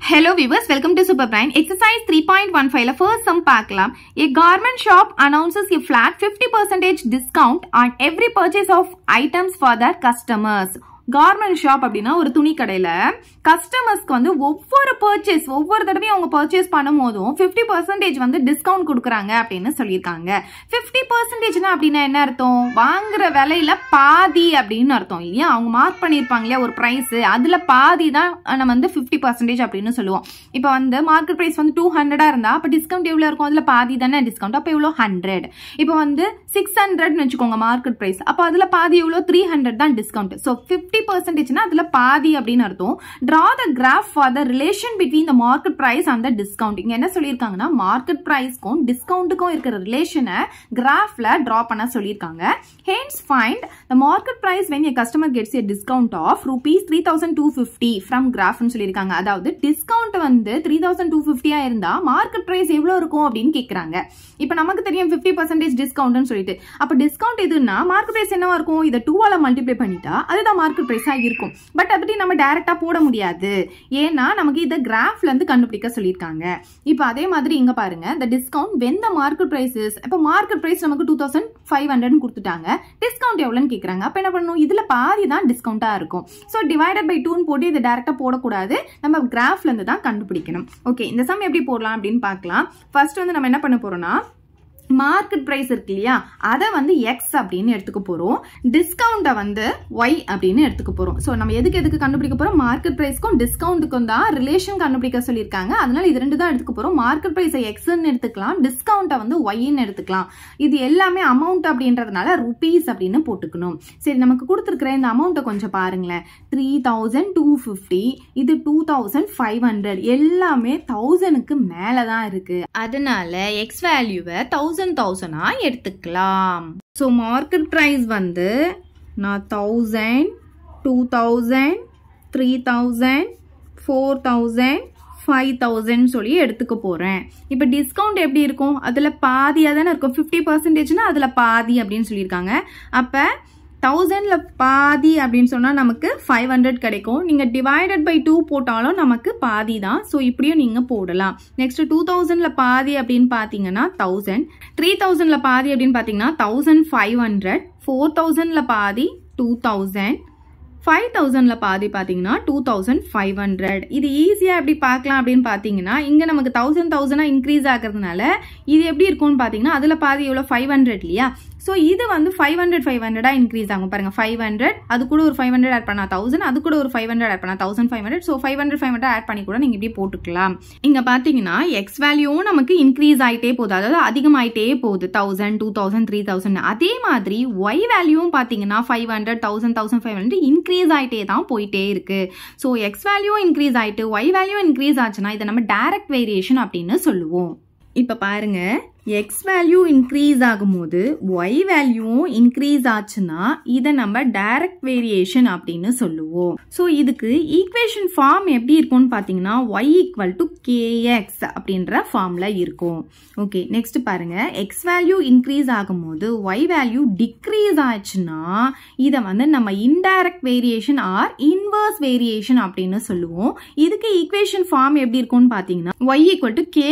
Hello viewers, welcome to Super Prime. Exercise 3.1 3.15 first sum pakla. A garment shop announces a flat 50% discount on every purchase of items for their customers. Garment shop அப்படின்னா ஒரு துணி கடையில கஸ்டமர்ஸ்க்கு வந்து ஒவ்வொரு purchase ஒவ்வொரு தடவையும் அவங்க பர்ச்சேஸ் பண்ணும் போதும் ஃபிஃப்டி பர்சன்டேஜ் வந்து டிஸ்கவுண்ட் கொடுக்குறாங்க அப்படின்னு சொல்லியிருக்காங்க ஃபிஃப்டி பர்சன்டேஜ்னா அப்படின்னா என்ன அர்த்தம் வாங்குற விலையில பாதி அப்படின்னு அர்த்தம் இல்லையா அவங்க மார்க் பண்ணியிருப்பாங்க இல்லையா ஒரு ப்ரைஸ் அதில் பாதி தான் நம்ம வந்து ஃபிஃப்டி பர்சன்டேஜ் அப்படின்னு சொல்லுவோம் இப்போ வந்து மார்க்கெட் ப்ரைஸ் வந்து டூ ஹண்ட்ரடாக இருந்தால் அப்போ டிஸ்கவுண்ட் எவ்வளோ இருக்கும் அதில் பாதி தானே டிஸ்கவுண்ட் அப்போ எவ்வளோ ஹண்ட்ரட் இப்போ வந்து சிக்ஸ் ஹண்ட்ரட்னு வச்சுக்கோங்க மார்க்கெட் ப்ரைஸ் அப்போ அதில் பாதி எவ்வளோ த்ரீ ஹண்ட்ரட் தான் டிஸ்கவுண்ட் ஸோ ஃபிஃப்டி ஃபிஃப்டி பர்சன்டேஜ்னா அதில் பாதி அப்படின்னு அர்த்தம் draw the graph for the relation between the market price அந்த டிஸ்கவுண்ட் இங்கே என்ன சொல்லியிருக்காங்கன்னா மார்க்கெட் ப்ரைஸ்க்கும் டிஸ்கவுண்ட்டுக்கும் இருக்கிற ரிலேஷனை கிராஃபில் ட்ரா பண்ண சொல்லியிருக்காங்க hence find the market price when a customer gets a discount of rupees three thousand two fifty from கிராஃப்னு சொல்லியிருக்காங்க அதாவது டிஸ்கவுண்ட் வந்து த்ரீ தௌசண்ட் டூ ஃபிஃப்டியாக இருந்தால் மார்க்கெட் ப்ரைஸ் எவ்வளோ இருக்கும் அப்படின்னு கேட்குறாங்க இப்போ நமக்கு தெரியும் ஃபிஃப்டி பர்சன்டேஜ் டிஸ்கவுண்ட்னு சொல்லிட்டு அப்போ டிஸ்கவுண்ட் எதுன்னா மார்க்கெட் ப்ரைஸ் என்னவா இருக்கும் இதை டூவால் மல்டிப்ளை பண்ணிட்டா அதுதான் மார்க்கெட் ப்ரைஸாக இருக்கும் பட் அப்படி நம்ம டேரெக்டாக போட முடியாது ஏன்னா நமக்கு இதை கிராஃப்லேருந்து கண்டுபிடிக்க சொல்லியிருக்காங்க இப்போ அதே மாதிரி இங்கே பாருங்கள் இந்த டிஸ்கவுண்ட் வெந்த மார்க்கெட் ப்ரைஸஸ் இப்போ மார்க்கெட் ப்ரைஸ் நமக்கு டூ தௌசண்ட் ஃபைவ் ஹண்ட்ரட்னு கொடுத்துட்டாங்க டிஸ்கவுண்ட் எவ்வளோன்னு கேட்குறாங்க அப்போ என்ன பண்ணணும் இதில் பாதி தான் டிஸ்கவுண்ட்டாக இருக்கும் ஸோ டிவைடட் பை டூன்னு போட்டு இதை டேரெக்டாக போடக்கூடாது நம்ம கிராஃப்லேருந்து தான் கண்டுபிடிக்கணும் ஓகே இந்த சம் எப்படி போடலாம் அப்படின்னு பார்க்கலாம் ஃபர்ஸ்ட் வந்து நம்ம என்ன பண்ண போகிறோம்னா மார்க்கெட் ப்ரைஸ் இருக்கு இல்லையா அதை வந்து எக்ஸ் அப்படின்னு எடுத்துக்க போகிறோம் டிஸ்கவுண்ட்டை வந்து ஒய் அப்படின்னு எடுத்துக்க போகிறோம் ஸோ நம்ம எதுக்கு எதுக்கு கண்டுபிடிக்க போகிறோம் மார்க்கெட் ப்ரைஸ்க்கும் டிஸ்கவுண்ட்டுக்கும் தான் ரிலேஷன் கண்டுபிடிக்க சொல்லியிருக்காங்க அதனால இது ரெண்டு தான் எடுத்துக்க போகிறோம் மார்க்கெட் பிரைஸ் எக்ஸ்ன்னு எடுத்துக்கலாம் டிஸ்கவுண்ட்டை வந்து ஒய்ன்னு எடுத்துக்கலாம் இது எல்லாமே அமௌண்ட் அப்படின்றதுனால ருபீஸ் அப்படின்னு போட்டுக்கணும் சரி நமக்கு கொடுத்துருக்கிற இந்த அமௌண்ட்டை கொஞ்சம் பாருங்களேன் த்ரீ தௌசண்ட் டூ ஃபிஃப்டி இது டூ தௌசண்ட் ஃபைவ் ஹண்ட்ரட் எல்லாமே தௌசண்ட்க்கு மேலே தான் இருக்குது அதனால எக்ஸ் வேல்யூவை தௌசண்ட் தௌசண்ட் தௌசண்டாக எடுத்துக்கலாம் ஸோ மார்க்கெட் ப்ரைஸ் வந்து நான் thousand two thousand three thousand four thousand five thousand சொல்லி எடுத்துக்க போகிறேன் இப்போ டிஸ்கவுண்ட் எப்படி இருக்கும் அதில் பாதியாக தானே இருக்கும் ஃபிஃப்டி பர்சன்டேஜ்னா அதில் பாதி அப்படின்னு சொல்லியிருக்காங்க அப்போ தௌசண்டில் பாதி அப்படின்னு சொன்னால் நமக்கு ஃபைவ் ஹண்ட்ரட் கிடைக்கும் நீங்கள் டிவைடட் பை டூ போட்டாலும் நமக்கு பாதி தான் ஸோ இப்படியும் நீங்கள் போடலாம் நெக்ஸ்ட் டூ தௌசண்டில் பாதி அப்படின்னு பார்த்தீங்கன்னா தௌசண்ட் த்ரீ தௌசண்டில் பாதி அப்படின்னு பார்த்தீங்கன்னா தௌசண்ட் ஃபைவ் ஹண்ட்ரட் ஃபோர் தௌசண்டில் பாதி டூ தௌசண்ட் ஃபைவ் தௌசண்டில் பாதி பார்த்தீங்கன்னா டூ தௌசண்ட் ஃபைவ் ஹண்ட்ரட் இது ஈஸியாக எப்படி பார்க்கலாம் அப்படின்னு பார்த்தீங்கன்னா இங்கே நமக்கு தௌசண்ட் தௌசண்டாக இன்க்ரீஸ் ஆகிறதுனால இது எப்படி இருக்கும்னு பார்த்தீங்கன்னா அதில் பாதி எவ்வளோ ஃபைவ் ஹண்ட்ரட் இல்லையா ஸோ இது வந்து ஃபைவ் ஹண்ட்ரட் ஃபைவ் ஹண்ட்ரடாக இன்க்ரீஸ் ஆகும் பாருங்கள் ஃபைவ் ஹண்ட்ரட் அது கூட ஒரு ஃபைவ் ஹண்ட்ரட் ஆட் பண்ணால் தௌசண்ட் அது கூட ஒரு ஃபைவ் ஹண்ட்ரட் ஆட் பண்ணால் thousand five hundred so five hundred five hundred add பண்ணி கூட நீங்கள் இப்படி போட்டுக்கலாம் இங்கே பார்த்தீங்கன்னா எக்ஸ் வேல்யூவும் நமக்கு இன்க்ரீஸ் ஆகிட்டே போகுது அதாவது அதிகமாகிட்டே போகுது thousand two thousand three thousand அதே மாதிரி ஒய் வேல்யூவும் பார்த்தீங்கன்னா five hundred thousand thousand five hundred increase ஆகிட்டே தான் போயிட்டே இருக்குது ஸோ எக்ஸ் வேல்யூ இன்க்ரீஸ் ஆகிட்டு ஒய் வேல்யூ இன்க்ரீஸ் ஆச்சுன்னா இதை நம்ம டேரக்ட் வேரியேஷன் அப்படின்னு சொல்லுவோம் இப்போ பாருங்கள் எக்ஸ் வேல்யூ இன்க்ரீஸ் ஆகும்போது ஒய் வேல்யூவும் இன்க்ரீஸ் ஆச்சுன்னா இதை நம்ம direct வேரியேஷன் அப்படின்னு சொல்லுவோம் ஸோ இதுக்கு equation ஃபார்ம் எப்படி இருக்கும்னு பார்த்தீங்கன்னா ஒய் equal to kx அப்படின்ற ஃபார்மில் இருக்கும் ஓகே next பாருங்க எக்ஸ் வேல்யூ இன்க்ரீஸ் ஆகும்போது ஒய் வேல்யூ டிக்ரீஸ் ஆச்சுன்னா இதை வந்து நம்ம indirect variation or inverse variation அப்படின்னு சொல்லுவோம் இதுக்கு equation ஃபார்ம் எப்படி இருக்கும்னு பார்த்தீங்கன்னா Y to k K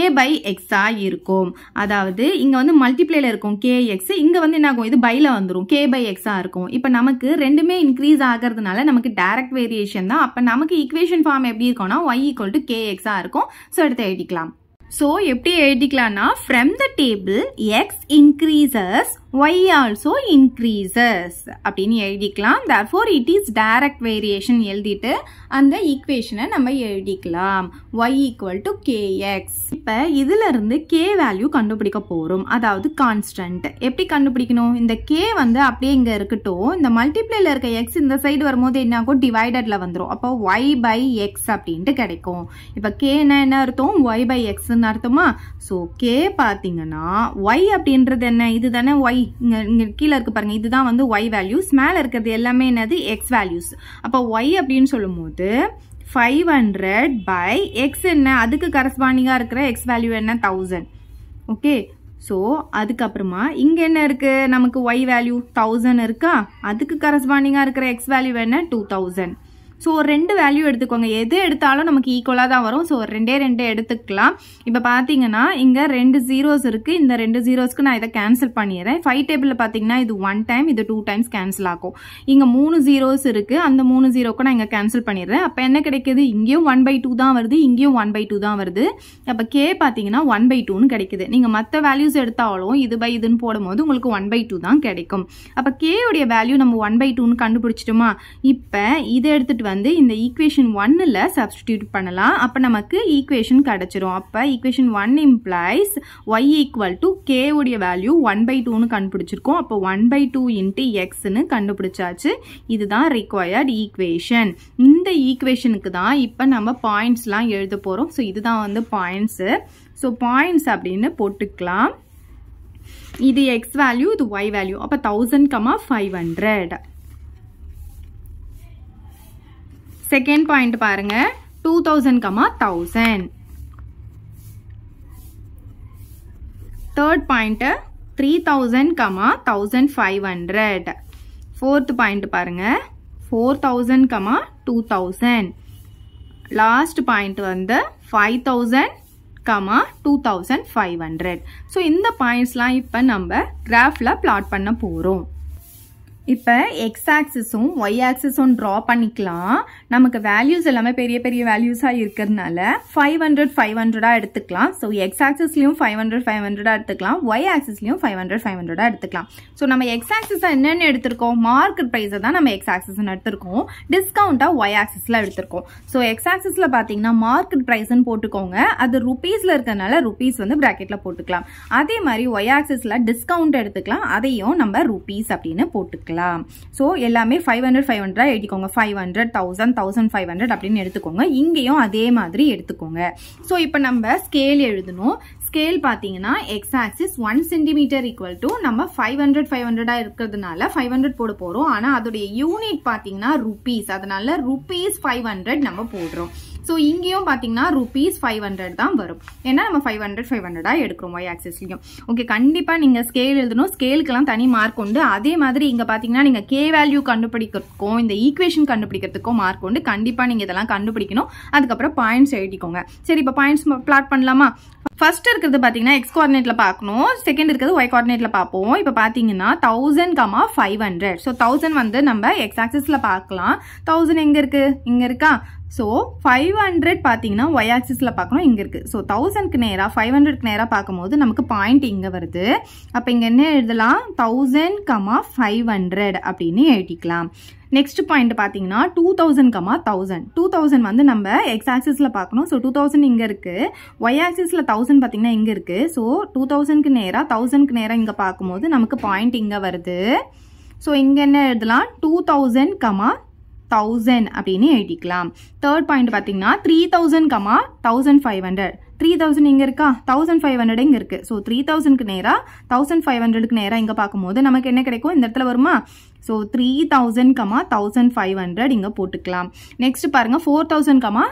x ஆ இருக்கும் அதாவது ஆகுது இங்கே வந்து மல்டிப்ளேல இருக்கும் கே எக்ஸ் இங்கே வந்து என்ன ஆகும் இது பைல வந்துடும் கே பை எக்ஸா இருக்கும் இப்போ நமக்கு ரெண்டுமே இன்க்ரீஸ் ஆகிறதுனால நமக்கு டேரக்ட் வேரியேஷன் தான் அப்போ நமக்கு ஈக்குவேஷன் ஃபார்ம் எப்படி இருக்கும்னா ஒய் ஈக்குவல் டு கே எக்ஸா இருக்கும் ஸோ எடுத்து எழுதிக்கலாம் ஸோ எப்படி எழுதிக்கலாம்னா from the table X increases y also increases அப்படின்னு எழுதிக்கலாம் therefore it is direct variation எழுதிட்டு அந்த ஈக்குவேஷனை நம்ம எழுதிக்கலாம் y ஈக்குவல் டு கேஎக்ஸ் இப்போ இதிலிருந்து கே வேல்யூ கண்டுபிடிக்க போகிறோம் அதாவது கான்ஸ்டன்ட் எப்படி கண்டுபிடிக்கணும் இந்த கே வந்து அப்படியே இங்கே இருக்கட்டும் இந்த மல்டிப்ளேல இருக்க எக்ஸ் இந்த சைடு வரும்போது என்ன ஆகும் டிவைடடில் வந்துடும் அப்போ ஒய் பை எக்ஸ் அப்படின்ட்டு கிடைக்கும் இப்போ கேனா என்ன அர்த்தம் ஒய் பை எக்ஸ்ன்னு அர்த்தமா ஸோ கே பார்த்தீங்கன்னா ஒய் அப்படின்றது என்ன இது தானே ஒய் இங்கே இங்கே கீழே இருக்க பாருங்கள் இதுதான் வந்து ஒய் வேல்யூஸ் மேலே இருக்கிறது எல்லாமே என்னது எக்ஸ் வேல்யூஸ் அப்போ ஒய் அப்படின்னு சொல்லும்போது ஃபைவ் ஹண்ட்ரட் பை எக்ஸ் என்ன அதுக்கு கரஸ்பாண்டிங்காக இருக்கிற எக்ஸ் வேல்யூ என்ன தௌசண்ட் ஓகே ஸோ அதுக்கப்புறமா இங்கே என்ன இருக்குது நமக்கு ஒய் வேல்யூ தௌசண்ட் இருக்கா அதுக்கு கரஸ்பாண்டிங்காக இருக்கிற எக்ஸ் வேல்யூ என்ன டூ தௌசண்ட் ஸோ ஒரு ரெண்டு வேல்யூ எடுத்துக்கோங்க எது எடுத்தாலும் நமக்கு ஈக்குவலாக தான் வரும் ஸோ ரெண்டே ரெண்டு எடுத்துக்கலாம் இப்போ பார்த்தீங்கன்னா இங்கே ரெண்டு ஜீரோஸ் இருக்குது இந்த ரெண்டு ஜீரோஸ்க்கு நான் இதை கேன்சல் பண்ணிடுறேன் ஃபைவ் டேபிளில் பார்த்தீங்கன்னா இது ஒன் டைம் இது டூ டைம்ஸ் கேன்சல் ஆகும் இங்கே மூணு ஜீரோஸ் இருக்குது அந்த மூணு ஜீரோக்கு நான் இங்கே கேன்சல் பண்ணிடுறேன் அப்போ என்ன கிடைக்கிது இங்கேயும் ஒன் பை டூ தான் வருது இங்கேயும் ஒன் பை டூ தான் வருது அப்போ கே பார்த்தீங்கன்னா ஒன் பை டூன்னு கிடைக்குது நீங்கள் மற்ற வேல்யூஸ் எடுத்தாலும் இது பை இதுன்னு போடும்போது உங்களுக்கு ஒன் பை டூ தான் கிடைக்கும் அப்போ கேயுடைய வேல்யூ நம்ம ஒன் பை டூன்னு கண்டுபிடிச்சிட்டோமா இப்போ இதை எடுத்துகிட்டு வந்து இந்த ஈக்குவேஷன் ஒன்னில் சப்ஸ்டிடியூட் பண்ணலாம் அப்போ நமக்கு ஈக்குவேஷன் கிடச்சிரும் அப்போ equation one implies Y equal to K உடைய வேல்யூ ஒன் பை டூன்னு கண்டுபிடிச்சிருக்கோம் அப்போ ஒன் பை டூ இன்ட்டு எக்ஸ்னு கண்டுபிடிச்சாச்சு இதுதான் ரிக்வயர்ட் ஈக்குவேஷன் இந்த ஈக்குவேஷனுக்கு தான் இப்போ நம்ம பாயிண்ட்ஸ்லாம் எழுத போகிறோம் ஸோ இதுதான் வந்து பாயிண்ட்ஸு ஸோ பாயிண்ட்ஸ் அப்படின்னு போட்டுக்கலாம் இது எக்ஸ் வேல்யூ இது ஒய் வேல்யூ அப்போ thousand comma five hundred second point பாருங்க two thousand comma thousand third point three thousand comma thousand five hundred fourth point பாருங்க four thousand comma two thousand last point வந்து five thousand comma two thousand five hundred so இந்த பாயிண்ட்ஸ்லாம் இப்போ நம்ம கிராஃபில் plot பண்ண போகிறோம் இப்போ எக்ஸ் ஆக்சஸும் ஒய் ஆக்சிஸும் ட்ரா பண்ணிக்கலாம் நமக்கு வேல்யூஸ் எல்லாமே பெரிய பெரிய வேல்யூஸாக இருக்கிறதுனால ஃபைவ் ஹண்ட்ரட் ஃபைவ் ஹண்ட்ரடாக எடுத்துக்கலாம் ஸோ எக்ஸ் ஆக்சிஸ்லையும் ஃபைவ் ஹண்ட்ரட் ஃபைவ் ஹண்ட்ரடாக எடுத்துக்கலாம் ஒய் ஆக்சிஸ்லையும் ஃபைவ் ஹண்ட்ரட் ஃபைவ் ஹண்ட்ரடாக எடுத்துக்கலாம் ஸோ நம்ம எக்ஸ் ஆக்சிஸை என்னென்ன எடுத்திருக்கோம் மார்க்கெட் ப்ரைஸை தான் நம்ம எக்ஸ் ஆக்சிஸ்னு எடுத்திருக்கோம் டிஸ்கவுண்ட்டாக ஒய் ஆக்சிஸில் எடுத்திருக்கோம் ஸோ எக்ஸ் ஆக்சிஸில் பார்த்தீங்கன்னா மார்க்கெட் ப்ரைஸ்ன்னு போட்டுக்கோங்க அது ருபீஸில் இருக்கிறதுனால ருபீஸ் வந்து ப்ராக்கெட்டில் போட்டுக்கலாம் அதே மாதிரி ஒய் ஆக்சிஸில் டிஸ்கவுண்ட் எடுத்துக்கலாம் அதையும் நம்ம ருபீஸ் அப்படின்னு போட்டுக்கலாம் சரிங்களா ஸோ எல்லாமே ஃபைவ் ஹண்ட்ரட் ஃபைவ் ஹண்ட்ரட் எழுதிக்கோங்க five hundred thousand thousand five hundred அப்படின்னு எடுத்துக்கோங்க இங்கேயும் அதே மாதிரி எடுத்துக்கோங்க ஸோ இப்போ நம்ம ஸ்கேல் எழுதணும் ஸ்கேல் பார்த்தீங்கன்னா x axis one centimetre equal to நம்ம ஃபைவ் ஹண்ட்ரட் ஃபைவ் ஹண்ட்ரடாக இருக்கிறதுனால ஃபைவ் ஹண்ட்ரட் போட போகிறோம் ஆனால் அதோடைய யூனிட் பார்த்தீங்கன்னா ருபீஸ் அதனால ருபீஸ் ஃபைவ் ஹண்ட்ரட் நம்ம போடுறோம் ஸோ இங்கேயும் பார்த்தீங்கன்னா ருபீஸ் ஃபைவ் ஹண்ட்ரட் தான் வரும் ஏன்னா நம்ம ஃபைவ் ஹண்ட்ரட் ஃபைவ் ஹண்ட்ரடாக எடுக்கிறோம் ஒய் ஆக்சஸ்லையும் ஓகே கண்டிப்பாக நீங்கள் ஸ்கேல் எழுதணும் ஸ்கேலுக்கெல்லாம் தனி மார்க் உண்டு அதே மாதிரி இங்கே பார்த்தீங்கன்னா நீங்கள் கே வேல்யூ கண்டுபிடிக்கிறதுக்கும் இந்த ஈக்குவேஷன் கண்டுபிடிக்கிறதுக்கும் மார்க் உண்டு கண்டிப்பாக நீங்கள் இதெல்லாம் கண்டுபிடிக்கணும் அதுக்கப்புறம் பாயிண்ட்ஸ் எழுதிக்கோங்க சரி இப்போ பாயிண்ட்ஸ் பிளாட் பண்ணலாமா ஃபர்ஸ்ட் இருக்கிறது பார்த்தீங்கன்னா எக்ஸ் கோஆர்டினேட்ல பார்க்கணும் செகண்ட் இருக்கிறது ஒய் கோஆர்டினேட்ல பார்ப்போம் இப்போ பார்த்தீங்கன்னா thousand comma five hundred so thousand வந்து நம்ம எக்ஸ் ஆக்சஸில் பார்க்கலாம் தௌசண்ட் எங்கே இருக்குது இங்கே இருக்கா ஸோ ஃபைவ் ஹண்ட்ரட் பார்த்தீங்கன்னா ஒய் ஆக்சிஸில் பார்க்கணும் இங்கே இருக்குது ஸோ தௌசண்ட்க்கு நேராக ஃபைவ் ஹண்ட்ரட்க்கு நேராக பார்க்கும்போது நமக்கு பாயிண்ட் இங்கே வருது அப்போ இங்கே என்ன எழுதலாம் தௌசண்ட் கமா ஃபைவ் ஹண்ட்ரட் அப்படின்னு எழுதிக்கலாம் நெக்ஸ்ட் பாயிண்ட் பார்த்தீங்கன்னா two thousand comma thousand two thousand வந்து நம்ம எக்ஸ் ஆக்சிஸில் பார்க்கணும் ஸோ டூ தௌசண்ட் இங்கே இருக்குது ஒய் ஆக்சிஸில் தௌசண்ட் பார்த்தீங்கன்னா இங்கே இருக்குது ஸோ டூ தௌசண்ட்க்கு நேராக தௌசண்ட்க்கு நேராக இங்கே பார்க்கும்போது நமக்கு பாயிண்ட் இங்கே வருது ஸோ இங்கே என்ன எழுதலாம் டூ தௌசண்ட் கமா தௌசண்ட் அப்படின்னு எழுதிக்கலாம் தேர்ட் பாயிண்ட் பார்த்தீங்கன்னா three thousand comma thousand five hundred three thousand இங்கே இருக்கா தௌசண்ட் ஃபைவ் ஹண்ட்ரட் இங்கே இருக்குது ஸோ த்ரீ தௌசண்ட்க்கு நேராக தௌசண்ட் ஃபைவ் ஹண்ட்ரடுக்கு நேராக இங்கே பார்க்கும்போது நமக்கு என்ன கிடைக்கும் இந்த இடத்துல வருமா so three thousand comma thousand five hundred இங்கே போட்டுக்கலாம் நெக்ஸ்ட் பாருங்கள் four thousand comma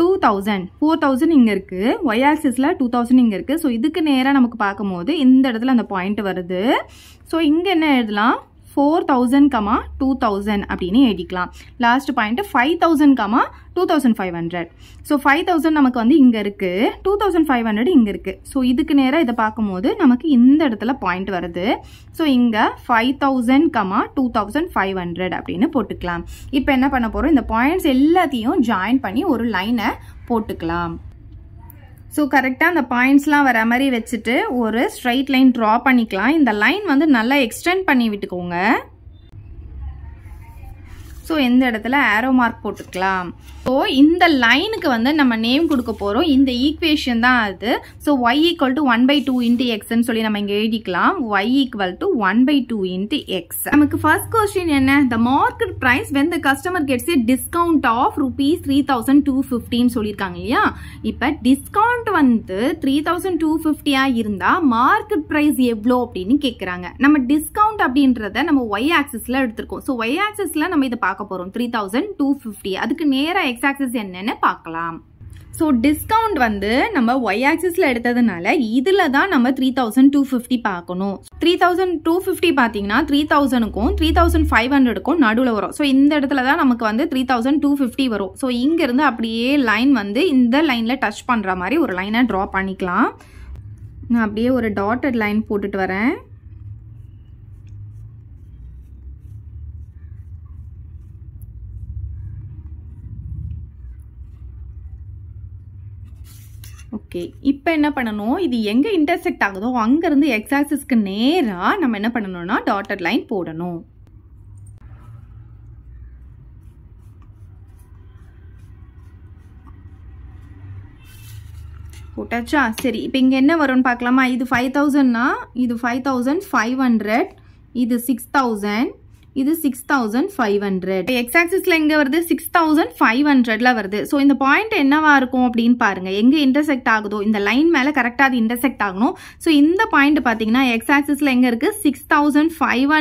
two thousand four thousand இங்கே இருக்குது ஒய் ஆக்சிஸில் டூ தௌசண்ட் இங்கே இருக்குது ஸோ இதுக்கு நேராக நமக்கு பார்க்கும்போது இந்த இடத்துல அந்த பாயிண்ட் வருது ஸோ இங்கே என்ன எழுதலாம் four thousand comma two thousand அப்படின்னு எழுதிக்கலாம் last point five thousand comma two thousand five hundred so five thousand நமக்கு வந்து இங்கே இருக்குது டூ தௌசண்ட் ஃபைவ் ஹண்ட்ரட் இங்கே இருக்குது ஸோ இதுக்கு நேராக இதை பார்க்கும்போது நமக்கு இந்த இடத்துல பாயிண்ட் வருது ஸோ இங்கே five thousand comma two thousand five hundred அப்படின்னு போட்டுக்கலாம் இப்போ என்ன பண்ண போகிறோம் இந்த பாயிண்ட்ஸ் எல்லாத்தையும் ஜாயின் பண்ணி ஒரு லைனை போட்டுக்கலாம் ஸோ கரெக்டாக அந்த பாயிண்ட்ஸ்லாம் வர மாதிரி வச்சுட்டு ஒரு ஸ்ட்ரைட் லைன் ட்ரா பண்ணிக்கலாம் இந்த லைன் வந்து நல்லா எக்ஸ்டெண்ட் பண்ணி விட்டுக்கோங்க ஸோ எந்த இடத்துல ஆரோ மார்க் போட்டுக்கலாம் ஸோ இந்த லைனுக்கு வந்து நம்ம நேம் கொடுக்க போகிறோம் இந்த ஈக்குவேஷன் தான் அது so y equal to one by two into எக்ஸ்ன்னு சொல்லி நம்ம இங்கே எழுதிக்கலாம் y equal to one by two into x நமக்கு ஃபர்ஸ்ட் கொஸ்டின் என்ன the market price when the customer gets a discount of rupees three thousand two ஃபிஃப்டின்னு சொல்லியிருக்காங்க இல்லையா இப்போ டிஸ்கவுண்ட் வந்து த்ரீ தௌசண்ட் டூ ஃபிஃப்டியாக இருந்தால் மார்க்கெட் ப்ரைஸ் எவ்வளோ அப்படின்னு கேட்குறாங்க நம்ம டிஸ்கவுண்ட் அப்படின்றத நம்ம ஒய் ஆக்சஸில் எடுத்திருக்கோம் ஸோ ஒய் ஆக்சஸில் நம்ம இதை பார்க்க பார்க்க போகிறோம் த்ரீ தௌசண்ட் டூ ஃபிஃப்டி அதுக்கு நேராக எக்ஸ் ஆக்சஸ் பார்க்கலாம் ஸோ டிஸ்கவுண்ட் வந்து நம்ம ஒய் ஆக்சஸில் எடுத்ததுனால இதில் தான் நம்ம த்ரீ தௌசண்ட் டூ ஃபிஃப்டி பார்க்கணும் த்ரீ தௌசண்ட் டூ ஃபிஃப்டி பார்த்தீங்கன்னா த்ரீ தௌசண்ட்க்கும் த்ரீ தௌசண்ட் ஃபைவ் ஹண்ட்ரடுக்கும் நடுவில் வரும் ஸோ இந்த இடத்துல தான் நமக்கு வந்து த்ரீ தௌசண்ட் டூ ஃபிஃப்டி வரும் ஸோ இங்கேருந்து அப்படியே லைன் வந்து இந்த லைனில் டச் பண்ணுற மாதிரி ஒரு லைனை ட்ரா பண்ணிக்கலாம் நான் அப்படியே ஒரு டாட்டட் லைன் போட்டுட்டு வரேன் ஓகே இப்போ என்ன பண்ணணும் இது எங்கே இன்டர்செக்ட் ஆகுதோ அங்கேருந்து எக்ஸாக்சஸ்க்கு நேராக நம்ம என்ன பண்ணணும்னா டாட்டர் லைன் போடணும் போட்டாச்சா சரி இப்போ இங்கே என்ன வரும்னு பார்க்கலாமா இது ஃபைவ் தௌசண்ட்னா இது ஃபைவ் தௌசண்ட் ஃபைவ் ஹண்ட்ரட் இது சிக்ஸ் தௌசண்ட் இது சிக்ஸ் தௌசண்ட் ஃபைவ் எக்ஸ் ஆக்சிஸ்ல எங்க வருது சிக்ஸ் தௌசண்ட் ஃபைவ் ஹண்ட்ரட்ல வருது ஸோ இந்த பாயிண்ட் என்னவா இருக்கும் அப்படின்னு பாருங்க எங்க இன்டர்செக்ட் ஆகுதோ இந்த லைன் மேல கரெக்ட்டா அது இன்டர்செக்ட் ஆகணும் ஸோ இந்த பாயிண்ட் பாத்தீங்கன்னா எக்ஸ் ஆக்சிஸ்ல எங்க இருக்கு சிக்ஸ் தௌசண்ட் ஃபைவ்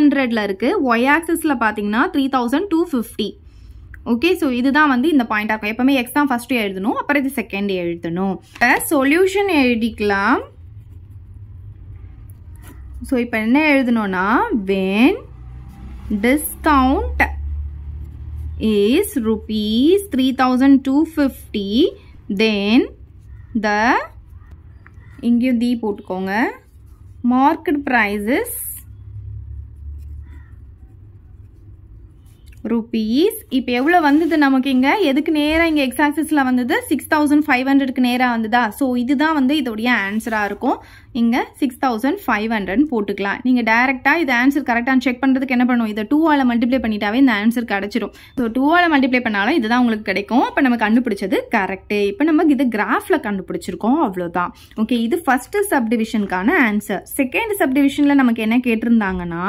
இருக்கு y ஆக்சிஸ்ல பாத்தீங்கன்னா three thousand two fifty okay so இதுதான் வந்து இந்த பாயிண்ட் ஆகும் எப்பவுமே எக்ஸ் தான் ஃபர்ஸ்ட் எழுதணும் அப்புறம் இது செகண்ட் எழுதணும் இப்போ சொல்யூஷன் எழுதிக்கலாம் ஸோ இப்போ என்ன எழுதணும்னா when discount is rupees 3250 then the இங்கு the போட்டுக்கோங்க marked price is ருபீஸ் இப்போ எவ்வளோ வந்தது நமக்கு இங்கே எதுக்கு நேராக இங்கே எக்ஸ் வந்தது சிக்ஸ் தௌசண்ட் ஃபைவ் ஹண்ட்ரடுக்கு நேராக வந்ததா ஸோ இதுதான் வந்து இதோடைய ஆன்சராக இருக்கும் இங்கே சிக்ஸ் தௌசண்ட் ஃபைவ் ஹண்ட்ரட்னு போட்டுக்கலாம் நீங்கள் டேரெக்டாக இது ஆன்சர் கரெக்டாக செக் பண்ணுறதுக்கு என்ன பண்ணுவோம் இதை டூவால் மல்டிப்ளை பண்ணிட்டாவே இந்த ஆன்சர் கிடச்சிடும் ஸோ டூவால் மல்டிப்ளை பண்ணாலும் இதுதான் உங்களுக்கு கிடைக்கும் இப்போ நம்ம கண்டுபிடிச்சது கரெக்டு இப்போ நமக்கு இது கிராஃபில் கண்டுபிடிச்சிருக்கோம் அவ்வளோதான் ஓகே இது ஃபஸ்ட்டு சப்டிவிஷனுக்கான ஆன்சர் செகண்ட் சப்டிவிஷனில் நமக்கு என்ன கேட்டிருந்தாங்கன்னா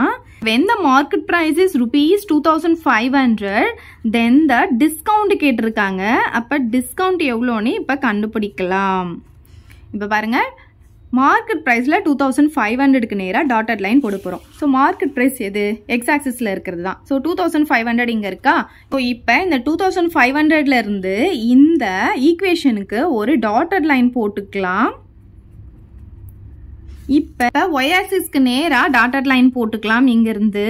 when the market price is rupees 2500 then the discount கேட்டிருக்காங்க அப்போ discount எவ்வளோன்னு இப்போ கண்டுபிடிக்கலாம் இப்போ பாருங்க மார்க்கெட் ப்ரைஸில் டூ தௌசண்ட் ஃபைவ் ஹண்ட்ரடுக்கு நேராக டாட்டட் லைன் போட ஸோ மார்க்கெட் ப்ரைஸ் எது எக்ஸ் இருக்கிறது தான் so two thousand five hundred இங்கே இருக்கா ஸோ இப்போ இந்த டூ தௌசண்ட் ஃபைவ் ஹண்ட்ரட்லேருந்து இந்த ஈக்குவேஷனுக்கு ஒரு டாட்டட் லைன் போட்டுக்கலாம் இப்போ ஒய் ஆக்சிஸ்க்கு நேராக டாட்டட் லைன் போட்டுக்கலாம் இங்கேருந்து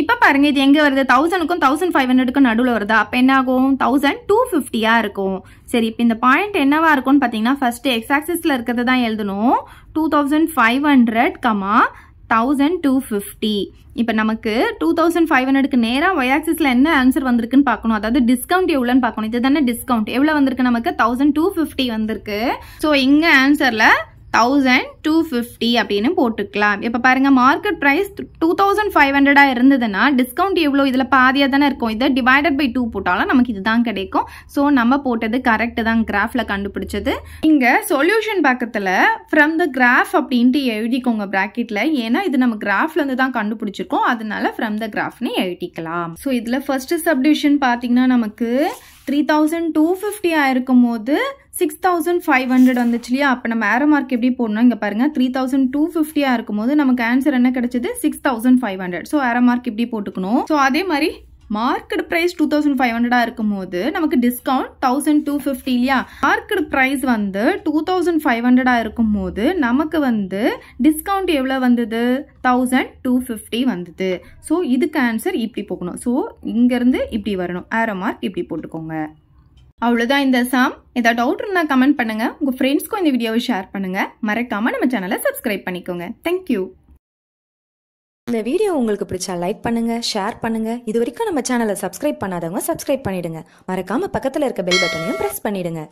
இப்போ பாருங்க இது எங்கே வருது தௌசண்ட்க்கும் தௌசண்ட் ஃபைவ் ஹண்ட்ரடுக்கும் நடுவில் வருது அப்ப என்ன ஆகும் தௌசண்ட் டூ ஃபிஃப்டியாக இருக்கும் சரி இப்போ இந்த பாயிண்ட் என்னவா இருக்கும்னு பார்த்தீங்கன்னா ஃபர்ஸ்ட் எக்ஸாக்சிஸ்ல இருக்கிறது தான் எழுதணும் two thousand five hundred comma thousand two fifty இப்போ நமக்கு டூ தௌசண்ட் ஃபைவ் ஹண்ட்ரடுக்கு நேராக ஒயாக்சிஸில் என்ன ஆன்சர் வந்திருக்குன்னு பார்க்கணும் அதாவது டிஸ்கவுண்ட் எவ்வளோன்னு பார்க்கணும் இது தானே டிஸ்கவுண்ட் எவ்வளோ வந்திருக்கு நமக்கு தௌசண்ட் டூ ஃபிஃப்டி வந்திருக்கு ஸோ இங்கே ஆன்சரில் தௌசண்ட் டூ ஃபிஃப்டி அப்படின்னு போட்டுக்கலாம் இப்போ பாருங்கள் market price two thousand five ஹண்ட்ரடாக இருந்ததுன்னா டிஸ்கவுண்ட் எவ்வளோ இதில் பாதியாக தானே இருக்கும் இதை டிவைடட் பை டூ போட்டாலும் நமக்கு இதுதான் கிடைக்கும் ஸோ நம்ம போட்டது கரெக்டு தான் கிராஃபில் கண்டுபிடிச்சது இங்கே சொல்யூஷன் பக்கத்தில் ஃப்ரம் த கிராஃப் அப்படின்ட்டு எழுதிக்கோங்க ப்ராக்கெட்டில் ஏன்னா இது நம்ம கிராஃப்லேருந்து தான் கண்டுபிடிச்சிருக்கோம் அதனால ஃப்ரம் த கிராஃப்னு எழுதிக்கலாம் ஸோ இதில் ஃபர்ஸ்ட் சப்டிவிஷன் பார்த்தீங்கன்னா நமக்கு த்ரீ தௌசண்ட் டூ ஃபிஃப்டியாக ஆயிருக்கும் போது சிக்ஸ் தௌசண்ட் ஃபைவ் ஹண்ட்ரட் வந்துச்சு இல்லையா அப்போ நம்ம ஏரோ மார்க் எப்படி போடணும் இங்கே பாருங்கள் த்ரீ தௌசண்ட் டூ ஃபிஃப்டியாக இருக்கும் போது நமக்கு ஆன்சர் என்ன கிடைச்சது six thousand five hundred so arrow mark எப்படி போட்டுக்கணும் ஸோ அதே மாதிரி market price two thousand five ஹண்ட்ரடாக இருக்கும்போது நமக்கு டிஸ்கவுண்ட் தௌசண்ட் டூ ஃபிஃப்டி இல்லையா மார்க்கெட் ப்ரைஸ் வந்து டூ தௌசண்ட் ஃபைவ் ஹண்ட்ரடாக இருக்கும்போது நமக்கு வந்து டிஸ்கவுண்ட் எவ்வளோ வந்தது தௌசண்ட் டூ ஃபிஃப்டி வந்தது ஸோ இதுக்கு ஆன்சர் இப்படி போகணும் ஸோ இங்கேருந்து இப்படி வரணும் ஆரோ மார்க் இப்படி போட்டுக்கோங்க அவ்வளோதான் இந்த சாம் ஏதாவது டவுட் இருந்தால் கமெண்ட் பண்ணுங்கள் உங்கள் ஃப்ரெண்ட்ஸ்க்கும் இந்த வீடியோவை ஷேர் பண்ணுங்கள் மறக்காமல் நம்ம சேனலை சப்ஸ்கிரைப் பண்ணிக்கோங்க தேங்க்யூ இந்த வீடியோ உங்களுக்கு பிடிச்சா லைக் பண்ணுங்கள் ஷேர் பண்ணுங்கள் இது வரைக்கும் நம்ம சேனலை சப்ஸ்கிரைப் பண்ணாதவங்க சப்ஸ்கிரைப் பண்ணிவிடுங்க மறக்காம பக்கத்தில் இருக்க பெல் பட்டனையும் ப்ரெஸ் பண்ணிவிடுங்க